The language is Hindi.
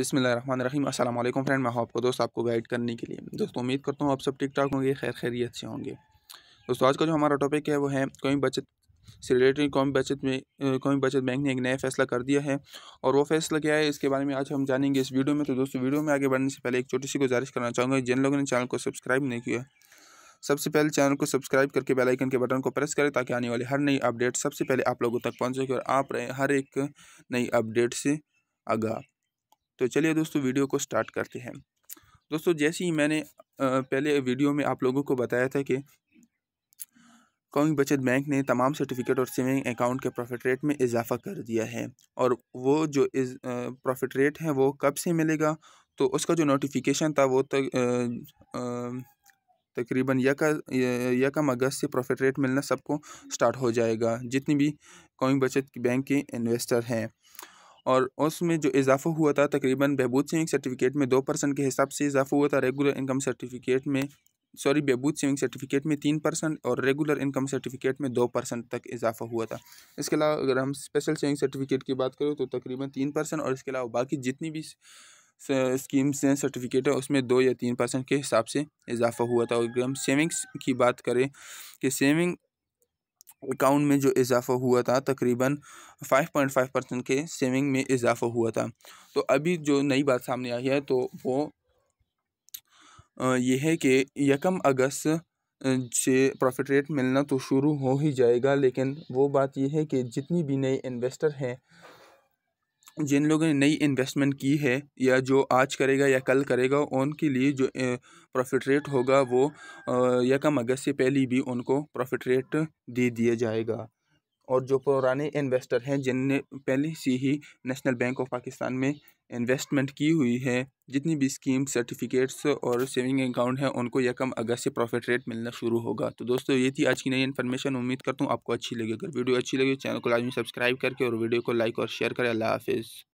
बिसमिल अस्सलाम वालेकुम फ्रेंड मैं हूं आपको दोस्त आपको गाइड करने के लिए दोस्तों उम्मीद करता हूं आप सब ठीक ठाक होंगे खैर खैरियत से होंगे दोस्तों आज का जो हमारा टॉपिक है वो है कौमी बचत से रिलेटेड कौमी बचत में कौमी बचत बैंक ने एक नया फैसला कर दिया है और वो फैसला क्या है इसके बारे में आज हम जानेंगे इस वीडियो में तो दोस्तों वीडियो में आगे बढ़ने से पहले एक छोटी सी गुजारिश करना चाहूँगा जिन लोगों ने चैनल को सब्सक्राइब नहीं किया सबसे पहले चैनल को सब्सक्राइब करके बेल आइकन के बटन को प्रेस करें ताकि आने वाली हर नई अपडेट सबसे पहले आप लोगों तक पहुँचे सके और आप हर एक नई अपडेट से आगाह तो चलिए दोस्तों वीडियो को स्टार्ट करते हैं दोस्तों जैसे ही मैंने पहले वीडियो में आप लोगों को बताया था कि कौमी बचत बैंक ने तमाम सर्टिफिकेट और सेविंग अकाउंट के प्रॉफिट रेट में इजाफा कर दिया है और वो जो इस प्रॉफिट रेट है वो कब से मिलेगा तो उसका जो नोटिफिकेशन था वो तक तकरीबन यक यकम अगस्त से प्रॉफिट रेट मिलना सबको स्टार्ट हो जाएगा जितनी भी कौमी बचत बैंक के इन्वेस्टर हैं और उसमें जो इजाफा हुआ था तकरीबन बहबूद सेविंग सर्टिफिकेट में दो परसेंट के हिसाब से इजाफा हुआ था रेगुलर इनकम सर्टिफिकेट में सॉरी बहबूद सेविंग सर्टिफिकेट में तीन परसेंट और रेगुलर इनकम सर्टिफिकेट में दो परसेंट तक इजाफा हुआ था इसके अलावा अगर हम स्पेशल सेविंग सर्टिफिकेट की बात करें तो तकरीबन तीन परसेंट और इसके अलावा बाकी जितनी भी स्कीम्स हैं सर्टिफिकेट है उसमें दो या तीन परसेंट के हिसाब से इजाफा हुआ था और अगर हम सेविंग्स की बात करें कि सेविंग अकाउंट में जो इजाफा हुआ था तकरीबन 5.5 परसेंट के सेविंग में इजाफा हुआ था तो अभी जो नई बात सामने आई है तो वो ये है कि यकम अगस्त से प्रॉफिट रेट मिलना तो शुरू हो ही जाएगा लेकिन वो बात यह है कि जितनी भी नए इन्वेस्टर हैं जिन लोगों ने नई इन्वेस्टमेंट की है या जो आज करेगा या कल करेगा उनके लिए जो प्रॉफिट रेट होगा वो यकम अगस्त से पहले भी उनको प्रॉफिट रेट दे दिया जाएगा और जो पुराने इन्वेस्टर हैं जिनने पहले से ही नेशनल बैंक ऑफ पाकिस्तान में इन्वेस्टमेंट की हुई है जितनी भी स्कीम सर्टिफिकेट्स और सेविंग अकाउंट हैं उनको यकम अगस्त से प्रॉफिट रेट मिलना शुरू होगा तो दोस्तों ये थी आज की नई इन्फॉर्मेशन उम्मीद करता हूँ आपको अच्छी लगी अगर वीडियो अच्छी लगी चैनल को लाजमी सब्सक्राइब करके और वीडियो को लाइक और शेयर करें अल्लाह हाफिज़